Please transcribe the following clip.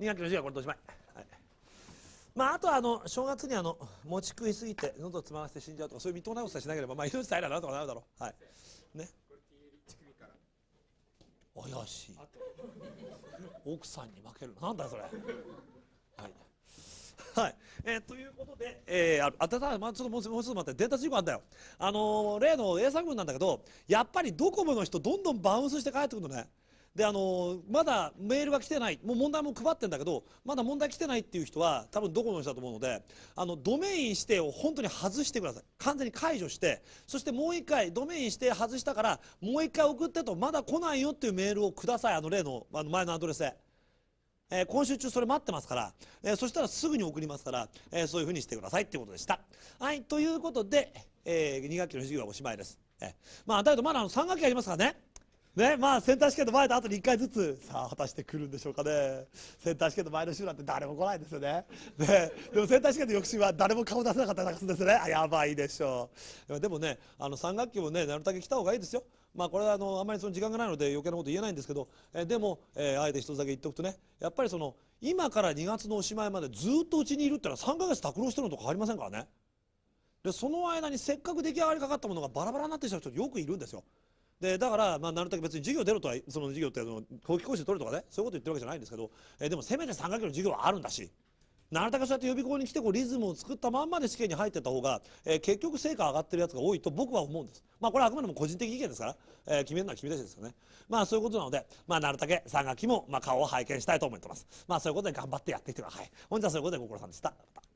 2学期の授業はこれでおしまい、はいまあ、あとはあの正月にあの餅食いすぎて喉を詰まらせて死んじゃうとかそういうみっともないことしなければ、まあ、命平らなとかなるだろうはいね怪しい奥さんに負けるなんだそれはいはい、えー、ということで、えー、あただ、まあ、ちょっともうちょっと待ってデータ事故あんだよ、あのー、例の A 作文なんだけどやっぱりドコモの人どんどんバウンスして帰ってくるのねであのまだメールが来てないもう問題も配ってんだけどまだ問題来てないっていう人は多分どこの人だと思うのであのドメイン指定を本当に外してください完全に解除してそしてもう一回ドメイン指定外したからもう一回送ってとまだ来ないよっていうメールをくださいあの例のあの前のアドレスえー、今週中それ待ってますから、えー、そしたらすぐに送りますから、えー、そういうふうにしてくださいっていうことでした。はい、ということで、え2学期の授業はおしまいです。えまあ、だけどまだあの3学期ありますからね。ねまあ、センター試験の前と後に1回ずつさあ果たして来るんでしょうかねセンター試験の前の週なんて誰も来ないですよねねでもセンター試験の翌週は誰も顔出せなかったりするんですねあやばいでしょうでもねあの3学期もねなるだけ来た方がいいですよまあこれはあのあまりその時間がないので余計なこと言えないんですけどえでも、えー、あえて一つだけ言っておくとねやっぱりその今から2月のおしまいまでずっとうちにいるってのは3か月卓郎してるのと変わりませんからねでその間にせっかく出来上がりかかったものがバラバラになってしまう人よくいるんですよでだから、まあ、なるだけ別に授業出ろとはその授業ってあの後期講習取るとかねそういうこと言ってるわけじゃないんですけど、えー、でもせめて3学期の授業はあるんだし。なるだけそうやって予備校に来てこうリズムを作ったまんまで試験に入ってた方が、えー、結局成果上がってるやつが多いと僕は思うんです。まあこれはあくまでも個人的意見ですから、えー、決めるのは君たちですよね。まあそういうことなので、まあなるだけ3学期もまあ顔を拝見したいと思ってます。まあそういうことで頑張ってやってきてください。本日はそういうことでご苦労さんでした。また